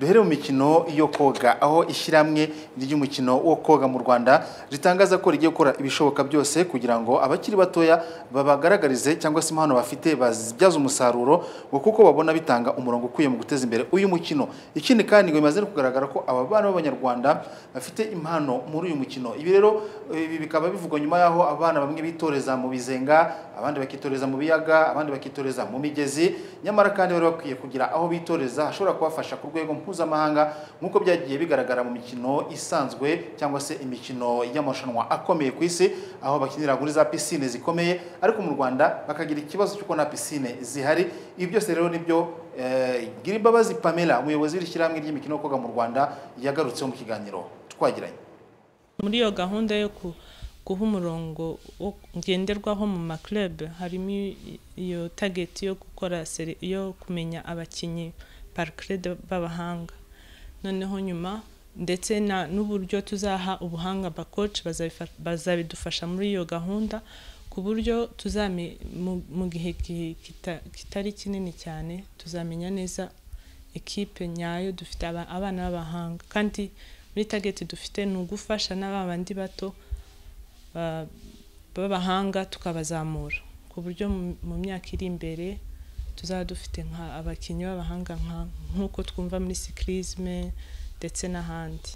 duhere mu mikino yo koga aho ishyirahamwe ry'umukino wo koga mu rwanda ritangaza ko rigiye gukora ibishoboka byose kugira ngo abakiri batoya babagaragarize cyangwa se impano bafite bazibyaza umusaruro ngo kuko babona bitanga umurongo ukwiye mu guteza imbere uyu mukino ikindi kandi ngo bimaze kugaragara ko aba bana b'abanyarwanda bafite impano muri uyu mukino ibi rero ibi bikaba bivugwa nyuma y'aho abana bamwe bitoreza mu bizenga abandi bakitoreza mu biyaga abandi bakitoreza mu migezi nyamara kandi bari bakwiye kugira aho bitoreza hashobora kubafasha ku rwego mpuzamahanga nk'uko byagiye bigaragara mu mikino isanzwe cyangwa se imikino y'amarushanwa akomeye ku isi aho bakinira muri za pisine zikomeye ariko mu Rwanda bakagira ikibazo cy'uko na pisine zihari ibi byose rero nibyo eh, Girimbabazi Pamela umuyobozi w'ishyirahamwe ry'imikino yo koga mu Rwanda yagarutseho mu kiganiro twagiranye muri iyo gahunda yo ku guha umurongo ngenderwaho mu maklub harimo iyo tageti yo gukora yo kumenya abakinnyi karikirede b'abahanga noneho nyuma ndetse n'uburyo tuzaha ubuhanga abakoci bazabidufasha muri iyo gahunda ku buryo mu gihe kitari kinini cyane tuzamenya neza ekipe nyayo dufite abana b'abahanga kandi muri tageti dufite ni ugufasha n'abandi bato b'abahanga tukabazamura ku buryo mu myaka iri imbere tuzaba dufite abakinnyi b'abahanga nk'uko twumva muri sikirizime ndetse n'ahandi